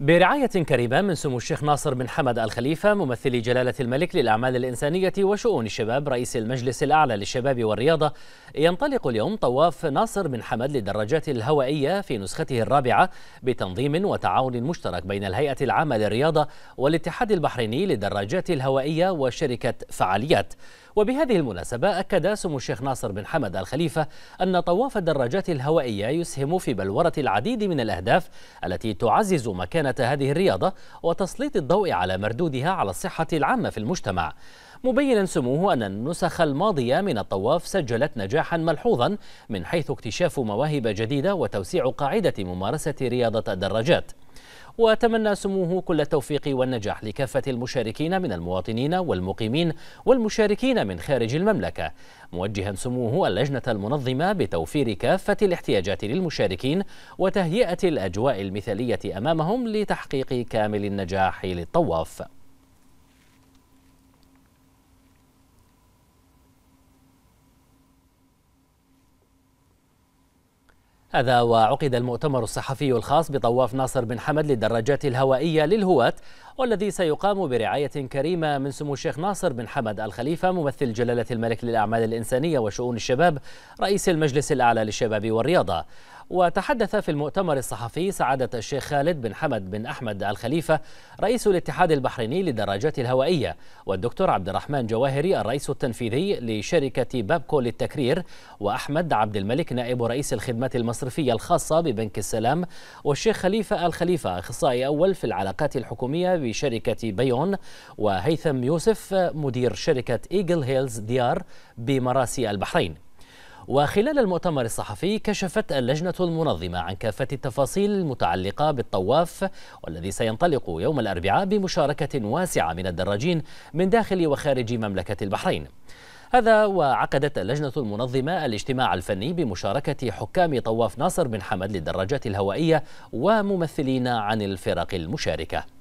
برعاية كريمة من سمو الشيخ ناصر بن حمد الخليفة ممثل جلالة الملك للأعمال الإنسانية وشؤون الشباب رئيس المجلس الأعلى للشباب والرياضة ينطلق اليوم طواف ناصر بن حمد للدراجات الهوائية في نسخته الرابعة بتنظيم وتعاون مشترك بين الهيئة العامة للرياضة والاتحاد البحريني للدراجات الهوائية وشركة فعاليات وبهذه المناسبة أكد سمو الشيخ ناصر بن حمد الخليفة أن طواف الدراجات الهوائية يسهم في بلورة العديد من الأهداف التي تعزز مكانة هذه الرياضة وتسليط الضوء على مردودها على الصحة العامة في المجتمع مبينا سموه أن النسخ الماضية من الطواف سجلت نجاحا ملحوظا من حيث اكتشاف مواهب جديدة وتوسيع قاعدة ممارسة رياضة الدراجات وتمنى سموه كل التوفيق والنجاح لكافة المشاركين من المواطنين والمقيمين والمشاركين من خارج المملكة موجها سموه اللجنة المنظمة بتوفير كافة الاحتياجات للمشاركين وتهيئة الأجواء المثالية أمامهم لتحقيق كامل النجاح للطواف هذا وعقد المؤتمر الصحفي الخاص بطواف ناصر بن حمد للدراجات الهوائية للهواة والذي سيقام برعاية كريمة من سمو الشيخ ناصر بن حمد الخليفة ممثل جلالة الملك للأعمال الإنسانية وشؤون الشباب رئيس المجلس الأعلى للشباب والرياضة وتحدث في المؤتمر الصحفي سعادة الشيخ خالد بن حمد بن أحمد الخليفة رئيس الاتحاد البحريني للدراجات الهوائية والدكتور عبد الرحمن جواهري الرئيس التنفيذي لشركة بابكو للتكرير وأحمد عبد الملك نائب رئيس الخدمات المصرفية الخاصة ببنك السلام والشيخ خليفة الخليفة أخصائي أول في العلاقات الحكومية بشركة بيون وهيثم يوسف مدير شركة إيجل هيلز ديار بمراسي البحرين وخلال المؤتمر الصحفي كشفت اللجنة المنظمة عن كافة التفاصيل المتعلقة بالطواف والذي سينطلق يوم الأربعاء بمشاركة واسعة من الدراجين من داخل وخارج مملكة البحرين هذا وعقدت اللجنة المنظمة الاجتماع الفني بمشاركة حكام طواف ناصر بن حمد للدراجات الهوائية وممثلين عن الفرق المشاركة